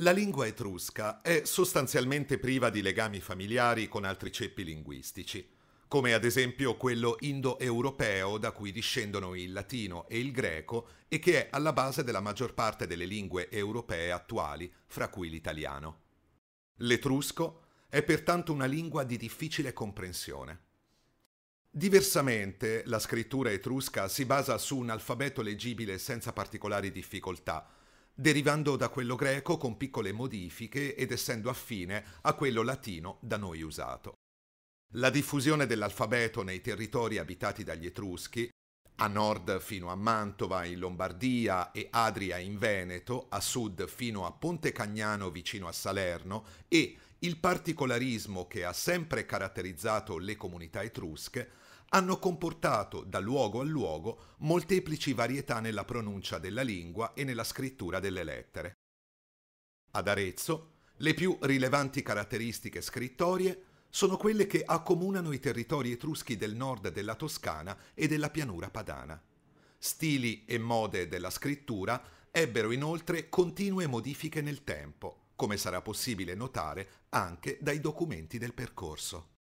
La lingua etrusca è sostanzialmente priva di legami familiari con altri ceppi linguistici, come ad esempio quello indoeuropeo da cui discendono il latino e il greco e che è alla base della maggior parte delle lingue europee attuali, fra cui l'italiano. L'etrusco è pertanto una lingua di difficile comprensione. Diversamente, la scrittura etrusca si basa su un alfabeto leggibile senza particolari difficoltà, derivando da quello greco con piccole modifiche ed essendo affine a quello latino da noi usato. La diffusione dell'alfabeto nei territori abitati dagli Etruschi a nord fino a Mantova in Lombardia e Adria in Veneto, a sud fino a Ponte Cagnano vicino a Salerno e il particolarismo che ha sempre caratterizzato le comunità etrusche hanno comportato da luogo a luogo molteplici varietà nella pronuncia della lingua e nella scrittura delle lettere. Ad Arezzo, le più rilevanti caratteristiche scrittorie sono quelle che accomunano i territori etruschi del nord della Toscana e della pianura padana. Stili e mode della scrittura ebbero inoltre continue modifiche nel tempo, come sarà possibile notare anche dai documenti del percorso.